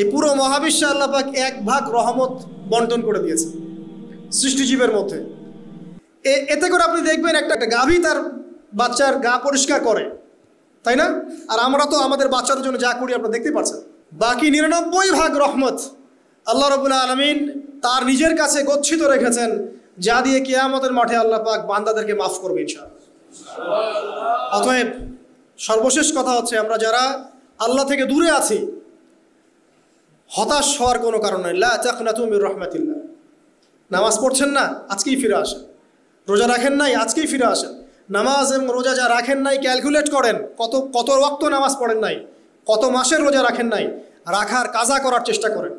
এই পুরো মহাবিশ্বে আল্লাপাক এক ভাগ রহমত বন্টন করে দিয়েছে সৃষ্টিজীবের মধ্যে এতে করে আপনি দেখবেন একটা একটা গাভী তার বাচ্চার গা পরিষ্কার করে তাই না আর আমরা তো আমাদের বাচ্চার জন্য যা করি আপনারা দেখতে পাচ্ছেন বাকি নিরানব্বই ভাগ রহমত আল্লাহ রবুল্লা আলমিন তার নিজের কাছে গচ্ছিত রেখেছেন যা দিয়ে কেয়ামতের মাঠে আল্লাহ পাক বান্দাদেরকে মাফ করবে ইনশাআল্লাহ অতএব সর্বশেষ কথা হচ্ছে আমরা যারা আল্লাহ থেকে দূরে আছি হতাশ হওয়ার কোনো কারণ নেই লা চাকনা তুমি রহমাতিল্লা নামাজ পড়ছেন না আজকেই ফিরে আসেন রোজা রাখেন নাই আজকেই ফিরে আসেন নামাজ এবং রোজা যা রাখেন নাই ক্যালকুলেট করেন কত কত রক্ত নামাজ পড়েন নাই কত মাসের রোজা রাখেন নাই রাখার কাজা করার চেষ্টা করেন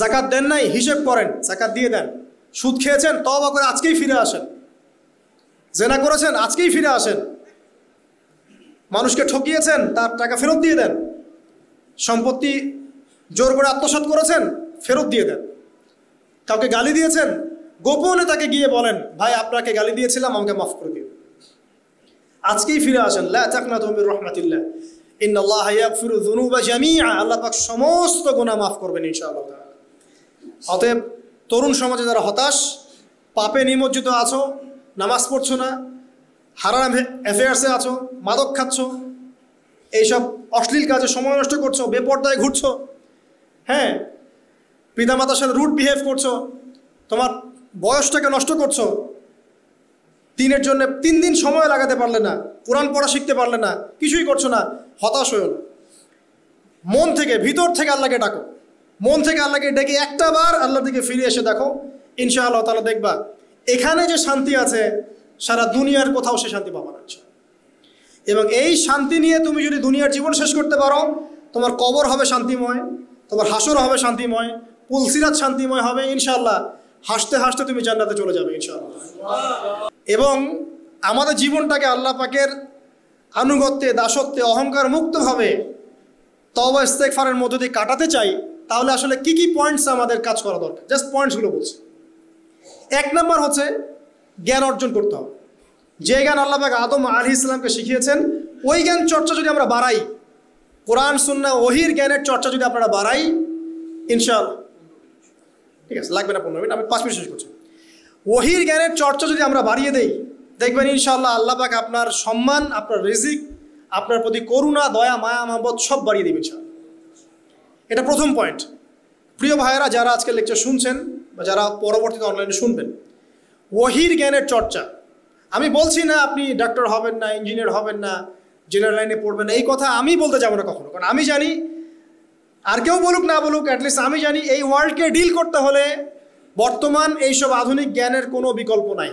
জাকাত দেন নাই হিসেব করেন জাকাত দিয়ে দেন সুদ খেয়েছেন তবা করে আজকেই ফিরে আসেন জেনা করেছেন আজকেই ফিরে আসেন মানুষকে ঠকিয়েছেন তার টাকা ফেরত দিয়ে দেন সম্পত্তি জোর করে আত্মসাত করেছেন ফেরত দিয়ে দেন কাউকে গালি দিয়েছেন গোপনে তাকে গিয়ে বলেন ভাই আপনাকে গালি দিয়েছিলাম আমাকে মাফ করে দিন আজকেই ফিরে আসেন লাকনা তহমির রহমাতিল্লাহ আল্লাহ সমস্ত গোনা মাফ করবেন অতএব তরুণ সমাজে যারা হতাশ পাপে নিমজ্জিত আছো নামাজ পড়ছো না হারাম অ্যাফেয়ার্সে আছো মাদক খাচ্ছ এইসব অশ্লীল কাজে সময় নষ্ট করছো বেপর্দায় ঘুরছো হ্যাঁ পিতামাতার সাথে রুট বিহেভ করছো তোমার বয়সটাকে নষ্ট করছো দিনের জন্য তিন দিন সময় লাগাতে পারলে না কোরআন পড়া শিখতে পারলে না কিছুই করছো না হতাশ হয়েও না মন থেকে ভিতর থেকে আল্লাহকে ডাকো মন থেকে আল্লাহকে ডেকে একটা বার আল্লাহ দিকে ফিরে এসে দেখো আল্লাহ তালা দেখবা এখানে যে শান্তি আছে সারা দুনিয়ার কোথাও সে শান্তি পাবা আছে এবং এই শান্তি নিয়ে তুমি যদি দুনিয়ার জীবন শেষ করতে পারো তোমার কবর হবে শান্তিময় তোমার হাসর হবে শান্তিময় পুলসিরাত শান্তিময় হবে ইনশাল্লাহ হাসতে হাসতে তুমি জান্নাতে চলে যাবে ইনশাল্লাহ এবং আমাদের জীবনটাকে আল্লাহ পাকের আনুগত্যে দাসত্বে অহংকার মুক্তভাবে তবা ইস্তেকফারের মধ্য দিয়ে কাটাতে চাই তাহলে আসলে কি কি পয়েন্টস আমাদের কাজ করা দরকার জাস্ট পয়েন্টসগুলো বলছে এক নম্বর হচ্ছে জ্ঞান অর্জন করতে হবে যে জ্ঞান আল্লাহ পাক আদম আলি ইসলামকে শিখিয়েছেন ওই জ্ঞান চর্চা যদি আমরা বাড়াই কোরআন সুন্না ওহির জ্ঞানের চর্চা যদি আপনারা বাড়াই ইনশাল্লাহ ঠিক আছে লাগবে না পনেরো মিনিট আমি পাঁচ মিনিট শেষ করছি ওহির জ্ঞানের চর্চা যদি আমরা বাড়িয়ে দেই দেখবেন ইনশাল্লাহ আল্লাহ পাক আপনার সম্মান আপনার রিজিক আপনার প্রতি করুণা দয়া মায়া মহাম্মদ সব বাড়িয়ে দেবে ইনশাল এটা প্রথম পয়েন্ট প্রিয় ভাইয়েরা যারা আজকে লেকচার শুনছেন বা যারা পরবর্তীতে অনলাইনে শুনবেন ওহির জ্ঞানের চর্চা আমি বলছি না আপনি ডাক্তার হবেন না ইঞ্জিনিয়ার হবেন না জেনারেল লাইনে পড়বে না এই কথা আমি বলতে যাবো না কখনো কারণ আমি জানি আর কেউ বলুক না বলুক অ্যাটলিস্ট আমি জানি এই ওয়ার্ল্ডকে ডিল করতে হলে বর্তমান এইসব আধুনিক জ্ঞানের কোনো বিকল্প নাই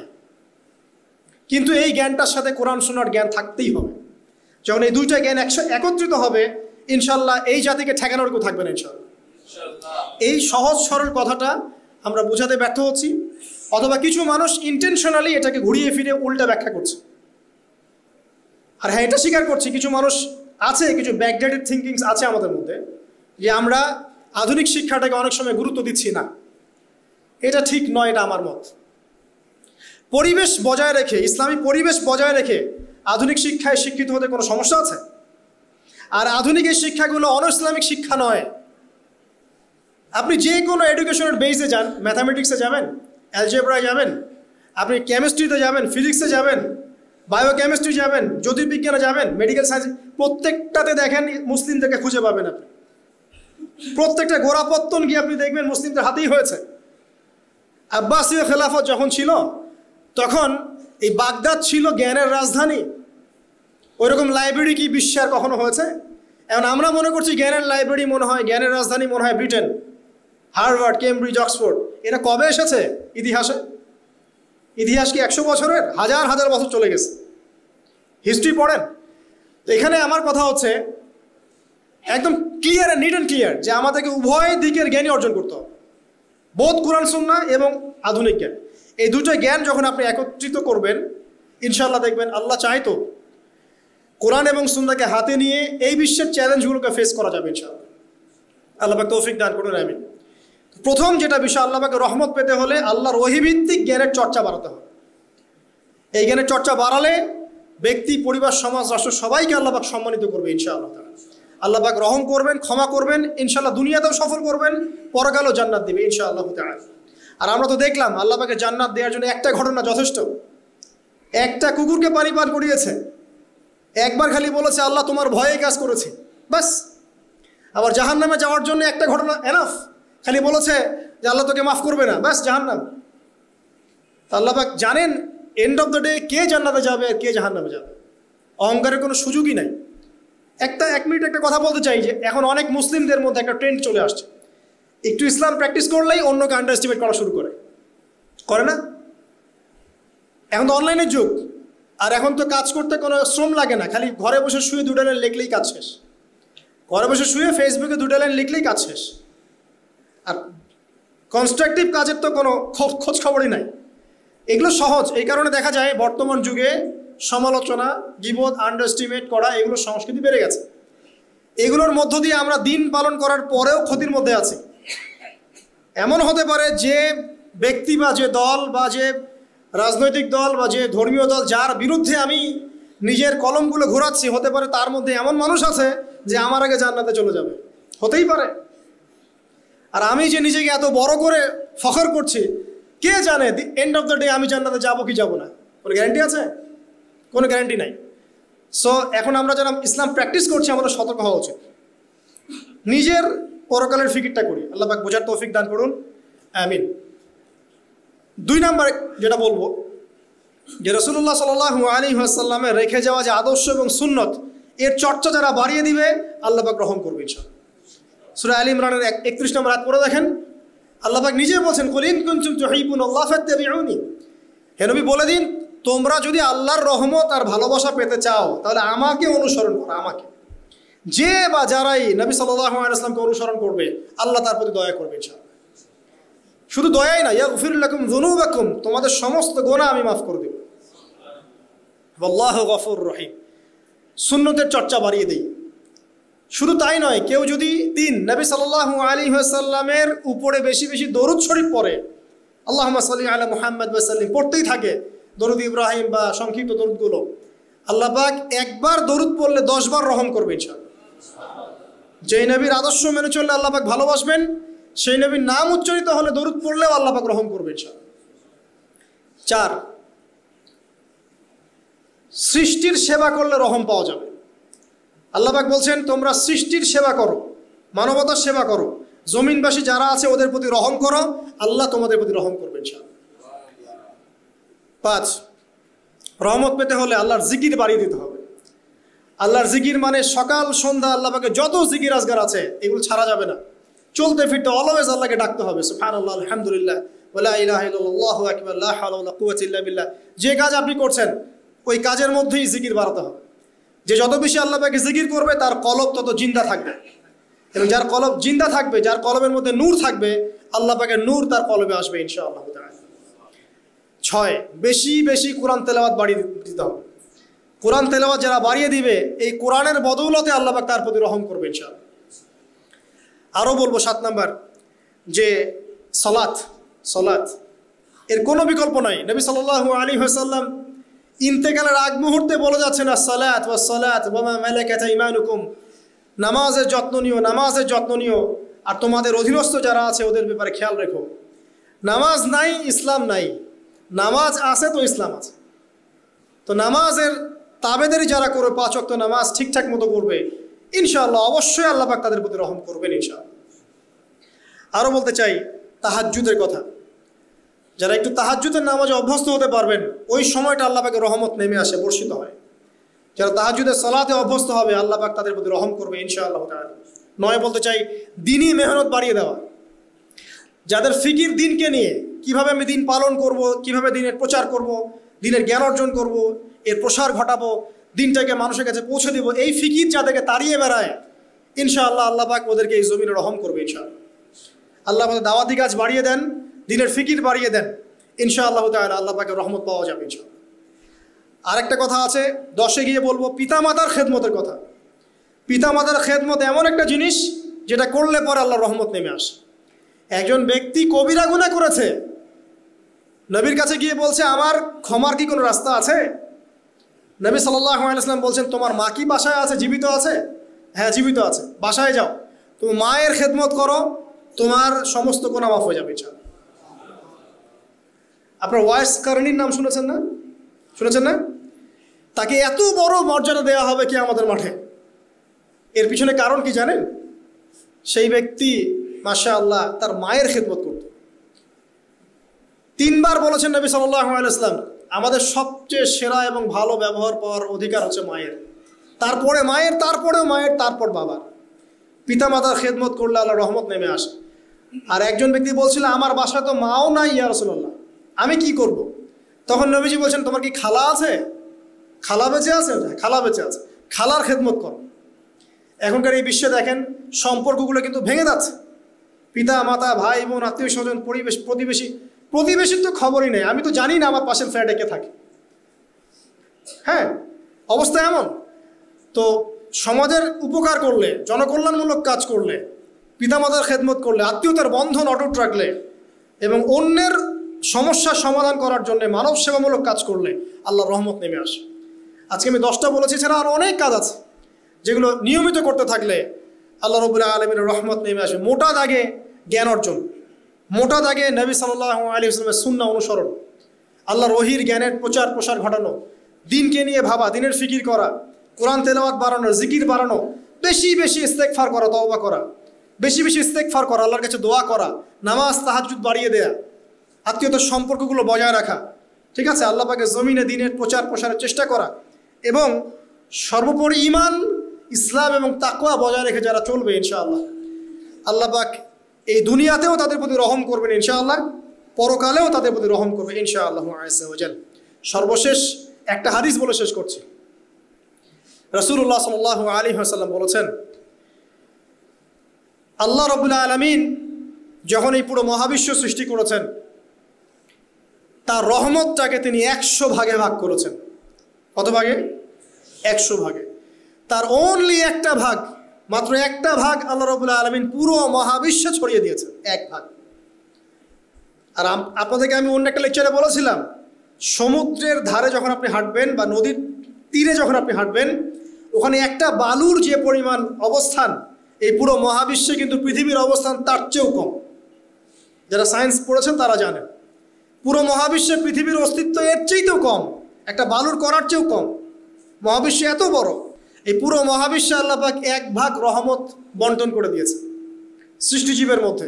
কিন্তু এই জ্ঞানটার সাথে কোরআন শোনার জ্ঞান থাকতেই হবে যখন এই দুইটা জ্ঞান একত্রিত হবে ইনশাল্লাহ এই জাতিকে ঠেকানোর কেউ থাকবে না ইনশাল্লাহ এই সহজ সরল কথাটা আমরা বোঝাতে ব্যর্থ হচ্ছি অথবা কিছু মানুষ ইন্টেনশনালি এটাকে ঘুরিয়ে ফিরে উল্টা ব্যাখ্যা করছে আর হ্যাঁ এটা স্বীকার করছি কিছু মানুষ আছে কিছু ব্যাকডেটেড থিঙ্কিংস আছে আমাদের মধ্যে যে আমরা আধুনিক শিক্ষাটাকে অনেক সময় গুরুত্ব দিচ্ছি না এটা ঠিক নয় এটা আমার মত পরিবেশ বজায় রেখে ইসলামী পরিবেশ বজায় রেখে আধুনিক শিক্ষায় শিক্ষিত হতে কোনো সমস্যা আছে আর আধুনিক এই শিক্ষাগুলো অন ইসলামিক শিক্ষা নয় আপনি যে কোনো এডুকেশনের বেসে যান ম্যাথামেটিক্সে যাবেন অ্যালজেব্রায় যাবেন আপনি কেমিস্ট্রিতে যাবেন ফিজিক্সে যাবেন বায়োকেমিস্ট্রি যাবেন জ্যোতির্বিজ্ঞানে যাবেন মেডিকেল সায়েন্স প্রত্যেকটাতে দেখেন মুসলিমদেরকে খুঁজে পাবেন আপনি প্রত্যেকটা গোড়াপত্তন গিয়ে আপনি দেখবেন মুসলিমদের হাতেই হয়েছে আব্বাসীয় খেলাফত যখন ছিল তখন এই বাগদাদ ছিল জ্ঞানের রাজধানী ওইরকম লাইব্রেরি কি বিশ্বে আর কখনো হয়েছে এখন আমরা মনে করছি জ্ঞানের লাইব্রেরি মনে হয় জ্ঞানের রাজধানী মনে হয় ব্রিটেন হার্ভার্ড কেমব্রিজ অক্সফোর্ড এটা কবে এসেছে ইতিহাসে ইতিহাস কি একশো বছরের হাজার হাজার বছর চলে গেছে হিস্ট্রি পড়েন এখানে আমার কথা হচ্ছে একদম ক্লিয়ার নিট অ্যান্ড ক্লিয়ার যে আমাদেরকে উভয় দিকের জ্ঞানই অর্জন করতে হবে বোধ কোরআন সুন্না এবং আধুনিক জ্ঞান এই দুটো জ্ঞান যখন আপনি একত্রিত করবেন ইনশাল্লাহ দেখবেন আল্লাহ চাইতো কোরআন এবং সুন্দাকে হাতে নিয়ে এই বিশ্বের চ্যালেঞ্জগুলোকে ফেস করা যাবে ইনশাআল্লাহ আল্লাহ তৌফিক দান করুন আমিন প্রথম যেটা বিষয় আল্লাহকে রহমত পেতে হলে আল্লাহর অহিভিত্তিক জ্ঞানের চর্চা বাড়াতে হবে এই জ্ঞানের চর্চা বাড়ালে ব্যক্তি পরিবার সমাজ রাষ্ট্র সবাইকে আল্লাহবাক সম্মানিত করবে ইনশাআল্লাহ আল্লাহবাক রহম করবেন ক্ষমা করবেন ইনশাল্লাহ দুনিয়াতেও সফল করবেন পরকালও জান্নাত দেবে ইনশাআল্লাহ আর আমরা তো দেখলাম আল্লাহবাকে জান্নাত দেওয়ার জন্য একটা ঘটনা যথেষ্ট একটা কুকুরকে পানি পান করিয়েছে একবার খালি বলেছে আল্লাহ তোমার ভয়ে কাজ করেছে বাস আবার জাহান নামে যাওয়ার জন্য একটা ঘটনা এনাফ খালি বলেছে যে আল্লাহ তোকে মাফ করবে না ব্যাস জাহান্নাম আল্লাহাক জানেন এন্ড অফ দ্য ডে কে জান্নাতে যাবে আর কে জাহান্নামে যাবে অহংকারের কোনো সুযোগই নাই একটা এক মিনিট একটা কথা বলতে চাই যে এখন অনেক মুসলিমদের মধ্যে একটা ট্রেন্ড চলে আসছে একটু ইসলাম প্র্যাকটিস করলেই অন্যকে আন্ডার এস্টিমেট করা শুরু করে করে না এখন তো অনলাইনের যুগ আর এখন তো কাজ করতে কোনো শ্রম লাগে না খালি ঘরে বসে শুয়ে দুটা লাইন লিখলেই কাজ শেষ ঘরে বসে শুয়ে ফেসবুকে দুটা লাইন লিখলেই কাজ শেষ আর কনস্ট্রাকটিভ কাজের তো কোনো খোঁজ খবরই নাই এগুলো সহজ এই কারণে দেখা যায় বর্তমান যুগে সমালোচনা গিবোধ আন্ডারস্টিমেট করা এগুলো সংস্কৃতি বেড়ে গেছে এগুলোর মধ্য দিয়ে আমরা দিন পালন করার পরেও ক্ষতির মধ্যে আছি এমন হতে পারে যে ব্যক্তি বা যে দল বা যে রাজনৈতিক দল বা যে ধর্মীয় দল যার বিরুদ্ধে আমি নিজের কলমগুলো ঘোরাচ্ছি হতে পারে তার মধ্যে এমন মানুষ আছে যে আমার আগে জান্নাতে চলে যাবে হতেই পারে আর আমি যে নিজেকে এত বড় করে ফখর করছি কে জানে the end of the day আমি জানাতে যাবো কি যাবো না কোনো গ্যারান্টি আছে কোনো গ্যারান্টি নাই সো এখন আমরা যারা ইসলাম প্র্যাকটিস করছি আমাদের সতর্ক হওয়া উচিত নিজের পরকালের ফিকিরটা করি আল্লাহ বোঝার তৌফিক দান করুন আমিন দুই নাম্বার যেটা বলবো যে রসুল্লাহ সাল্লাহ আলী আসাল্লামে রেখে যাওয়া যে আদর্শ এবং সুন্নত এর চর্চা যারা বাড়িয়ে দিবে আল্লাহ রহম গ্রহণ করবে ইনশাল সুরা আলী ইমরানের একত্রিশ নম্বর হাত পরে দেখেন আল্লাহাক নিজে বলছেন কলিন কুঞ্চুম জহিবুন আল্লাহ ফেতনি হে নবী বলে দিন তোমরা যদি আল্লাহর রহমত আর ভালোবাসা পেতে চাও তাহলে আমাকে অনুসরণ করো আমাকে যে বা যারাই নবী সাল্লাহ অনুসরণ করবে আল্লাহ তার প্রতি দয়া করবে শুধু দয়াই না ইয়া গফিরুল্লাকুম জুনুবাকুম তোমাদের সমস্ত গোনা আমি মাফ করে দেব আল্লাহ গফর রহিম শূন্যদের চর্চা বাড়িয়ে দিই শুধু তাই নয় কেউ যদি দিন নবী সাল্লাহু আলী সাল্লামের উপরে বেশি বেশি দরুদ শরীফ পড়ে আল্লাহ সাল্লি আল মোহাম্মদ সাল্লিম পড়তেই থাকে দরুদ ইব্রাহিম বা সংক্ষিপ্ত দরুদগুলো আল্লাহ পাক একবার দরুদ পড়লে দশবার রহম করবে ইচ্ছা যেই নবীর আদর্শ মেনে চললে আল্লাহ ভালোবাসবেন সেই নবীর নাম উচ্চারিত হলে দরুদ পড়লেও আল্লাহ রহম করবে ইচ্ছা চার সৃষ্টির সেবা করলে রহম পাওয়া যাবে আল্লাহবাক বলছেন তোমরা সৃষ্টির সেবা করো মানবতার সেবা করো জমিনবাসী যারা আছে ওদের প্রতি রহম করো আল্লাহ তোমাদের প্রতি রহম করবেন পাঁচ রহমত পেতে হলে আল্লাহর জিকির বাড়িয়ে দিতে হবে আল্লাহর জিকির মানে সকাল সন্ধ্যা আল্লাহকে যত জিকির আজগার আছে এগুলো ছাড়া যাবে না চলতে ফিরতে অলওয়েজ আল্লাহকে ডাকতে হবে সুফান আল্লাহ আলহামদুলিল্লাহ যে কাজ আপনি করছেন ওই কাজের মধ্যেই জিকির বাড়াতে হবে যে যত বেশি পাকে জিকির করবে তার কলব তত জিন্দা থাকবে এবং যার কলব জিন্দা থাকবে যার কলবের মধ্যে নূর থাকবে আল্লাহ পাকে নূর তার কলবে আসবে আল্লাহ ছয় বেশি বেশি কোরআন তেলাওয়াত বাড়িয়ে দিতে হবে কোরআন তেলাওয়াত যারা বাড়িয়ে দিবে এই কোরআনের বদৌলতে আল্লাহ পাক তার প্রতি রহম করবে ইনশাল আরও বলবো সাত নাম্বার যে সলাৎ সলাৎ এর কোনো বিকল্প নাই নবী সাল্লাল্লাহু আলী হাসাল্লাম ইন্তেকালের আগ মুহূর্তে বলে যাচ্ছেন সালাত ওয়া সালাত মেলে মালাকাত ইমানুকুম নামাজের যত্ন নিও নামাজের যত্ন নিও আর তোমাদের অধীনস্থ যারা আছে ওদের ব্যাপারে খেয়াল রেখো নামাজ নাই ইসলাম নাই নামাজ আছে তো ইসলাম আছে তো নামাজের তাবেদেরই যারা করে পাঁচ তো নামাজ ঠিকঠাক মতো করবে ইনশাআল্লাহ অবশ্যই আল্লাহ পাক তাদের প্রতি রহম করবেন ইনশাআল্লাহ আরও বলতে চাই তাহাজুদের কথা যারা একটু তাহাজুদের নামাজে অভ্যস্ত হতে পারবেন ওই সময়টা আল্লাপাকে রহমত নেমে আসে বর্ষিত হয় যারা তাহাজুদের সলাতে অভ্যস্ত হবে পাক তাদের প্রতি রহম করবে ইনশাআল্লাহ আল্লাহ নয় বলতে চাই দিনই মেহনত বাড়িয়ে দেওয়া যাদের ফিকির দিনকে নিয়ে কিভাবে আমি দিন পালন করব কিভাবে দিনের প্রচার করব দিনের জ্ঞান অর্জন করব এর প্রসার ঘটাবো দিনটাকে মানুষের কাছে পৌঁছে দেবো এই ফিকির যাদেরকে তাড়িয়ে বেড়ায় ইনশাআল্লাহ আল্লাহ পাক ওদেরকে এই জমিনে রহম করবে ইনশাআল্লাহ আল্লাহ দাওয়াতি গাছ বাড়িয়ে দেন দিনের ফিকির বাড়িয়ে দেন ইনশা আল্লাহ তাহলে আল্লাহ পাকে রহমত পাওয়া যাবে ইনশা আরেকটা কথা আছে দশে গিয়ে বলবো পিতামাতার খেদমতের কথা পিতামাতার খেদমত এমন একটা জিনিস যেটা করলে পরে আল্লাহ রহমত নেমে আসে একজন ব্যক্তি কবিরা গুণা করেছে নবীর কাছে গিয়ে বলছে আমার ক্ষমার কি কোনো রাস্তা আছে নবী সাল্লাম বলছেন তোমার মা কি বাসায় আছে জীবিত আছে হ্যাঁ জীবিত আছে বাসায় যাও তুমি মায়ের খেদমত করো তোমার সমস্ত গোনা মাফ হয়ে যাবে ছাড়া আপনার ওয়াইস কারণীর নাম শুনেছেন না শুনেছেন না তাকে এত বড় মর্যাদা দেওয়া হবে কি আমাদের মাঠে এর পিছনে কারণ কি জানেন সেই ব্যক্তি মাসা আল্লাহ তার মায়ের খেদমত করত তিনবার বলেছেন নবী সাল্লাম আমাদের সবচেয়ে সেরা এবং ভালো ব্যবহার পাওয়ার অধিকার হচ্ছে মায়ের তারপরে মায়ের তারপরেও মায়ের তারপর বাবার মাতার খেদমত করলে আল্লাহ রহমত নেমে আসে আর একজন ব্যক্তি বলছিল আমার বাসায় তো মাও নাই ইয়া রসুল্লাহ আমি কি করব। তখন নবীজি বলছেন তোমার কি খালা আছে খালা বেঁচে আছে খালা বেঁচে আছে খালার খেদমত কর এখনকার এই বিশ্বে দেখেন সম্পর্কগুলো কিন্তু ভেঙে যাচ্ছে পিতা মাতা ভাই বোন আত্মীয় স্বজন পরিবেশ প্রতিবেশী প্রতিবেশীর তো খবরই নেই আমি তো জানি না আমার পাশের ফ্ল্যাটে কে থাকে হ্যাঁ অবস্থা এমন তো সমাজের উপকার করলে জনকল্যাণমূলক কাজ করলে পিতামাতার খেদমত করলে আত্মীয়তার বন্ধন অটুট রাখলে এবং অন্যের সমস্যার সমাধান করার জন্য মানব সেবামূলক কাজ করলে আল্লাহ রহমত নেমে আসে আজকে আমি দশটা বলেছি ছাড়া আর অনেক কাজ আছে যেগুলো নিয়মিত করতে থাকলে আল্লাহ রবুল আলমীর রহমত নেমে আসবে মোটা দাগে জ্ঞান অর্জন মোটা দাগে নবী সাল্লাহ আলী ইসলামের সুন্না অনুসরণ আল্লাহ রহির জ্ঞানের প্রচার প্রসার ঘটানো দিনকে নিয়ে ভাবা দিনের ফিকির করা কোরআন তেলাওয়াত বাড়ানো জিকির বাড়ানো বেশি বেশি ফার করা তওবা করা বেশি বেশি ফার করা আল্লাহর কাছে দোয়া করা নামাজ তাহাজুদ বাড়িয়ে দেয়া আত্মীয়তার সম্পর্কগুলো বজায় রাখা ঠিক আছে আল্লাপাকে জমিনে দিনের প্রচার প্রসারের চেষ্টা করা এবং সর্বোপরি ইমান ইসলাম এবং তাকুয়া বজায় রেখে যারা চলবে ইনশাআল্লাহ আল্লাপাক এই দুনিয়াতেও তাদের প্রতি রহম করবেন ইনশাআল্লাহ পরকালেও তাদের প্রতি রহম করবে ইনশাআল্লাহ আজাল সর্বশেষ একটা হাদিস বলে শেষ করছি রসুল্লাহ সাল আলী হাসাল্লাম বলেছেন আল্লাহ রবুল্লা আলমিন যখন এই পুরো মহাবিশ্ব সৃষ্টি করেছেন তার রহমতটাকে তিনি একশো ভাগে ভাগ করেছেন কত ভাগে একশো ভাগে তার অনলি একটা ভাগ মাত্র একটা ভাগ আল্লাহ রবুল্লা আলমিন পুরো মহাবিশ্বে ছড়িয়ে দিয়েছেন এক ভাগ আর আপনাদেরকে আমি অন্য একটা লেকচারে বলেছিলাম সমুদ্রের ধারে যখন আপনি হাঁটবেন বা নদীর তীরে যখন আপনি হাঁটবেন ওখানে একটা বালুর যে পরিমাণ অবস্থান এই পুরো মহাবিশ্বে কিন্তু পৃথিবীর অবস্থান তার চেয়েও কম যারা সায়েন্স পড়েছেন তারা জানেন পুরো মহাবিশ্বে পৃথিবীর অস্তিত্ব এর চেয়েও কম একটা বালুর করার চেয়েও কম মহাবিশ্ব এত বড় এই পুরো মহাবিশ্বে আল্লাপাক এক ভাগ রহমত বন্টন করে দিয়েছে সৃষ্টিজীবের মধ্যে